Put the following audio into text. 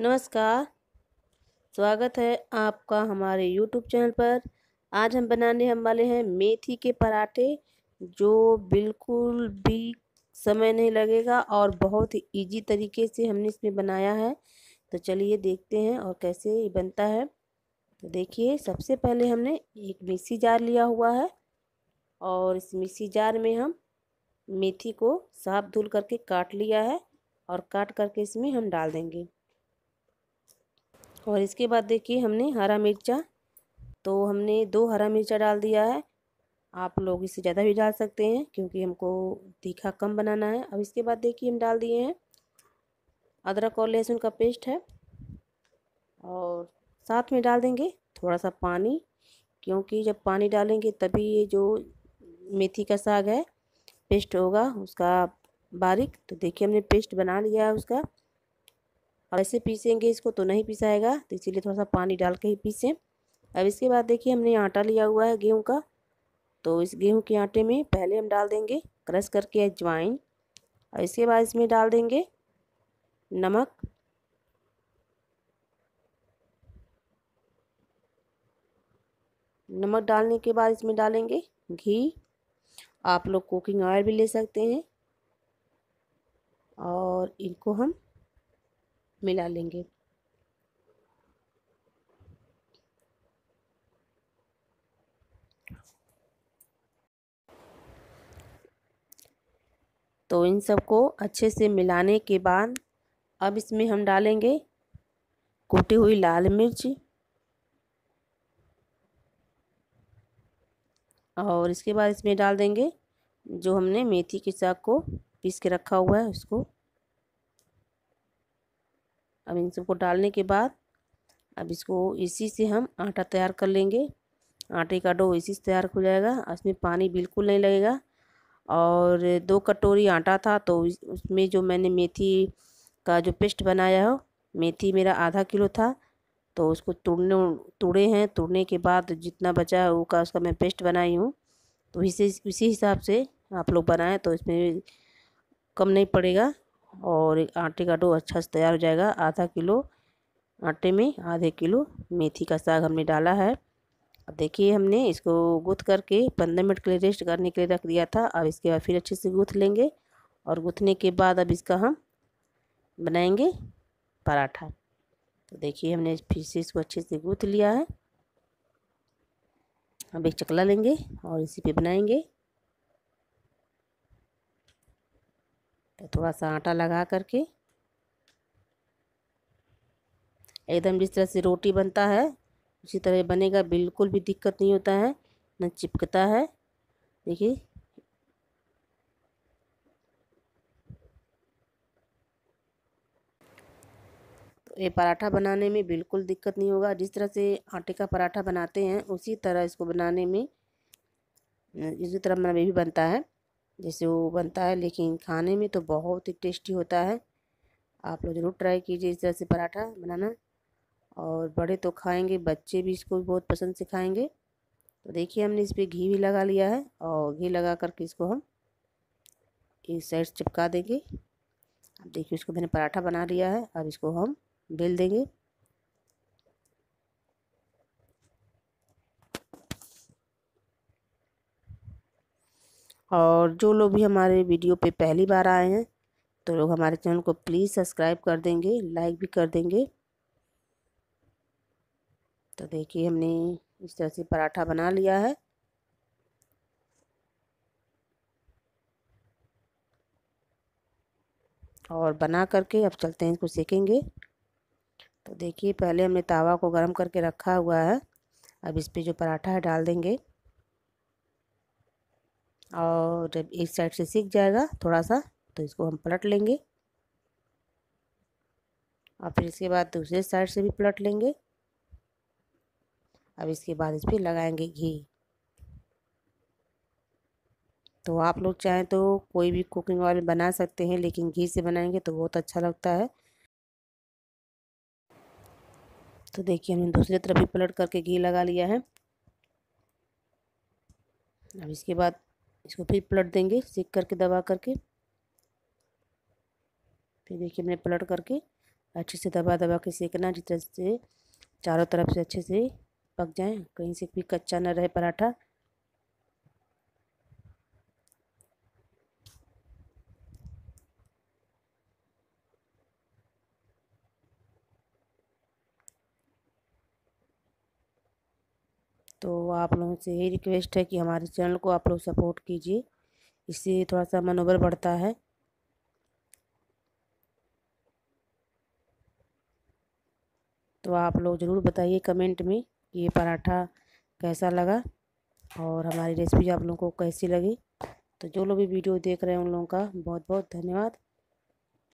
नमस्कार स्वागत है आपका हमारे यूट्यूब चैनल पर आज हम बनाने हम वाले हैं मेथी के पराठे जो बिल्कुल भी समय नहीं लगेगा और बहुत ही ईजी तरीके से हमने इसमें बनाया है तो चलिए देखते हैं और कैसे ये बनता है तो देखिए सबसे पहले हमने एक मिक्सी जार लिया हुआ है और इस मिक्सी जार में हम मेथी को साफ धुल करके काट लिया है और काट करके इसमें हम डाल देंगे और इसके बाद देखिए हमने हरा मिर्चा तो हमने दो हरा मिर्चा डाल दिया है आप लोग इससे ज़्यादा भी डाल सकते हैं क्योंकि हमको तीखा कम बनाना है अब इसके बाद देखिए हम डाल दिए हैं अदरक और लहसुन का पेस्ट है और साथ में डाल देंगे थोड़ा सा पानी क्योंकि जब पानी डालेंगे तभी ये जो मेथी का साग है पेस्ट होगा उसका बारीक तो देखिए हमने पेस्ट बना लिया है उसका और ऐसे पीसेंगे इसको तो नहीं पिसाएगा तो इसीलिए थोड़ा सा पानी डाल के ही पीसें अब इसके बाद देखिए हमने आटा लिया हुआ है गेहूँ का तो इस गेहूँ के आटे में पहले हम डाल देंगे क्रश करके अजवाइन और इसके बाद इसमें डाल देंगे नमक नमक डालने के बाद इसमें डालेंगे घी आप लोग कुकिंग ऑयल भी ले सकते हैं और इनको हम मिला लेंगे तो इन सबको अच्छे से मिलाने के बाद अब इसमें हम डालेंगे कूटी हुई लाल मिर्च और इसके बाद इसमें डाल देंगे जो हमने मेथी के साग को पीस के रखा हुआ है उसको अब इन सबको डालने के बाद अब इसको इसी से हम आटा तैयार कर लेंगे आटे का डो इसी से तैयार हो जाएगा इसमें पानी बिल्कुल नहीं लगेगा और दो कटोरी आटा था तो उसमें जो मैंने मेथी का जो पेस्ट बनाया हो मेथी मेरा आधा किलो था तो उसको तोड़ने तोड़े हैं तोड़ने के बाद जितना बचा है का उसका मैं पेस्ट बनाई हूँ तो इसी इसी हिसाब से आप लोग बनाएं तो इसमें कम नहीं पड़ेगा और आटे का डो अच्छा से तैयार हो जाएगा आधा किलो आटे में आधे किलो मेथी का साग हमने डाला है अब देखिए हमने इसको गूँथ करके पंद्रह मिनट के लिए रेस्ट करने के लिए रख दिया था अब इसके बाद फिर अच्छे से गूँथ लेंगे और गूथने के बाद अब इसका हम बनाएंगे पराठा तो देखिए हमने फिर से इसको अच्छे से गूँथ लिया है अब एक चकला लेंगे और इसी पे बनाएंगे तो थोड़ा सा आटा लगा करके एकदम जिस तरह से रोटी बनता है उसी तरह बनेगा बिल्कुल भी दिक्कत नहीं होता है न चिपकता है देखिए तो ये पराठा बनाने में बिल्कुल दिक्कत नहीं होगा जिस तरह से आटे का पराठा बनाते हैं उसी तरह इसको बनाने में इसी तरह मेरा भी बनता है जैसे वो बनता है लेकिन खाने में तो बहुत ही टेस्टी होता है आप लोग ज़रूर ट्राई कीजिए इस तरह से पराठा बनाना और बड़े तो खाएंगे बच्चे भी इसको बहुत पसंद से खाएंगे तो देखिए हमने इस पर घी भी लगा लिया है और घी लगा करके इसको हम इस साइड चिपका देंगे अब देखिए इसको मैंने पराठा बना लिया है अब इसको हम बेल देंगे और जो लोग भी हमारे वीडियो पे पहली बार आए हैं तो लोग हमारे चैनल को प्लीज़ सब्सक्राइब कर देंगे लाइक भी कर देंगे तो देखिए हमने इस तरह से पराठा बना लिया है और बना करके अब चलते हैं इसको सेकेंगे तो देखिए पहले हमने तावा को गर्म करके रखा हुआ है अब इस पर जो पराठा है डाल देंगे और जब एक साइड से सीख जाएगा थोड़ा सा तो इसको हम पलट लेंगे और फिर इसके बाद दूसरे साइड से भी पलट लेंगे अब इसके बाद इस पर लगाएंगे घी तो आप लोग चाहें तो कोई भी कुकिंग ऑयल बना सकते हैं लेकिन घी से बनाएंगे तो बहुत अच्छा लगता है तो देखिए हमने दूसरी तरफ भी पलट करके घी लगा लिया है अब इसके बाद इसको फिर पलट देंगे सीख करके दबा करके फिर देखिए मैंने पलट करके अच्छे से दबा दबा के सेकना जिस तरह से चारों तरफ से अच्छे से पक जाए कहीं से भी कच्चा ना रहे पराठा तो आप लोगों से यही रिक्वेस्ट है कि हमारे चैनल को आप लोग सपोर्ट कीजिए इससे थोड़ा सा मनोबल बढ़ता है तो आप लोग ज़रूर बताइए कमेंट में कि ये पराठा कैसा लगा और हमारी रेसिपी आप लोगों को कैसी लगी तो जो लोग भी वीडियो देख रहे हैं उन लोगों का बहुत बहुत धन्यवाद